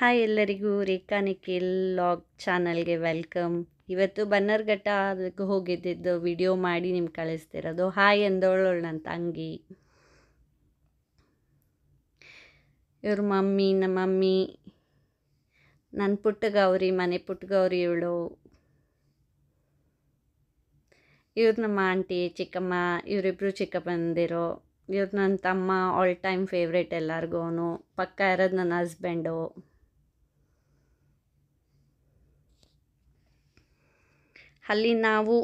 hi ಎಲ್ಲರಿಗೂ Rekha Nikhil vlog ಚಾನಲ್ಗೆ welcome ಇವತ್ತು ಬನ್ನರ್ಘಟ್ಟ ಹೋಗಿದ್ದಿದ್ದು ವಿಡಿಯೋ ಮಾಡಿ ನಿಮ್ಗೆ ಕಳಿಸ್ತಿರೋದು ಹಾಯ್ ಎಂದೋಳು ನನ್ನ ತಂಗಿ ಇವ್ರ ಮಮ್ಮಿ ನಮ್ಮ ಮಮ್ಮಿ ನನ್ನ ಪುಟ್ಟಗೌರಿ ಮನೆ ಪುಟ್ಟಗೌರಿ ಇವಳು ಇವ್ರು ನಮ್ಮ ಆಂಟಿ ಚಿಕ್ಕಮ್ಮ ಇವರಿಬ್ಬರು ಚಿಕ್ಕಪ್ಪಂದಿರೋ ಇವ್ರು ನನ್ನ ತಮ್ಮ ಆಲ್ ಟೈಮ್ ಫೇವ್ರೇಟ್ ಎಲ್ಲರಿಗೂ ಪಕ್ಕ ಇರೋದು ನನ್ನ ಹಸ್ಬೆಂಡು ಅಲ್ಲಿ ನಾವು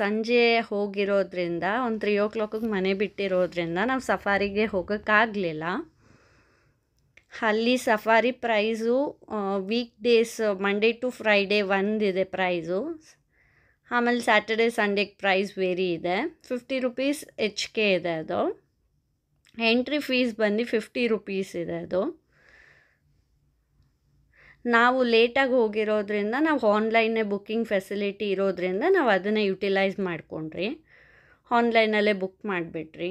ಸಂಜೆ ಹೋಗಿರೋದ್ರಿಂದ ಒಂದು ತ್ರೀ ಓ ಕ್ಲಾಕಿಗೆ ಮನೆ ಬಿಟ್ಟಿರೋದ್ರಿಂದ ನಾವು ಸಫಾರಿಗೆ ಹೋಗೋಕ್ಕಾಗಲಿಲ್ಲ ಅಲ್ಲಿ safari price week days Monday to Friday ಒಂದಿದೆ ಪ್ರೈಸು ಆಮೇಲೆ ಸ್ಯಾಟರ್ಡೆ ಸಂಡೇಗೆ ಪ್ರೈಸ್ ವೇರಿ ಇದೆ ಫಿಫ್ಟಿ ರುಪೀಸ್ ಎಚ್ ಕೆ ಇದೆ ಅದು ಎಂಟ್ರಿ ಫೀಸ್ ಬಂದು ಫಿಫ್ಟಿ ರುಪೀಸ್ ಇದೆ ಅದು ನಾವು ಲೇಟಾಗಿ ಹೋಗಿರೋದ್ರಿಂದ ನಾವು ಆನ್ಲೈನೇ ಬುಕ್ಕಿಂಗ್ ಫೆಸಿಲಿಟಿ ಇರೋದ್ರಿಂದ ನಾವು ಅದನ್ನೇ ಯುಟಿಲೈಸ್ ಮಾಡಿಕೊಂಡ್ರಿ ಆನ್ಲೈನಲ್ಲೇ ಬುಕ್ ಮಾಡಿಬಿಟ್ರಿ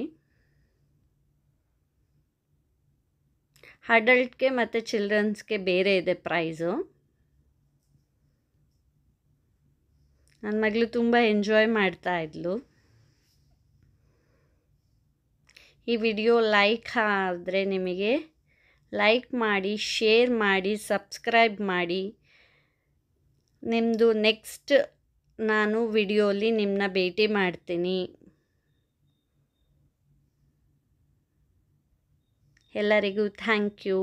ಅಡಲ್ಟ್ಗೆ ಮತ್ತು ಚಿಲ್ಡ್ರನ್ಸ್ಗೆ ಬೇರೆ ಇದೆ ಪ್ರೈಸು ನನ್ನ ಮಗಳು ತುಂಬ ಎಂಜಾಯ್ ಮಾಡ್ತಾ ಇದ್ಲು ಈ ವಿಡಿಯೋ ಲೈಕ್ ಆದರೆ ನಿಮಗೆ ಲೈಕ್ ಮಾಡಿ ಶೇರ್ ಮಾಡಿ ಸಬ್ಸ್ಕ್ರೈಬ್ ಮಾಡಿ ನಿಮ್ಮದು ನೆಕ್ಸ್ಟ್ ನಾನು ವಿಡಿಯೋಲಿ ನಿಮ್ಮನ್ನ ಭೇಟಿ ಮಾಡ್ತೀನಿ ಎಲ್ಲರಿಗೂ ಥ್ಯಾಂಕ್ ಯು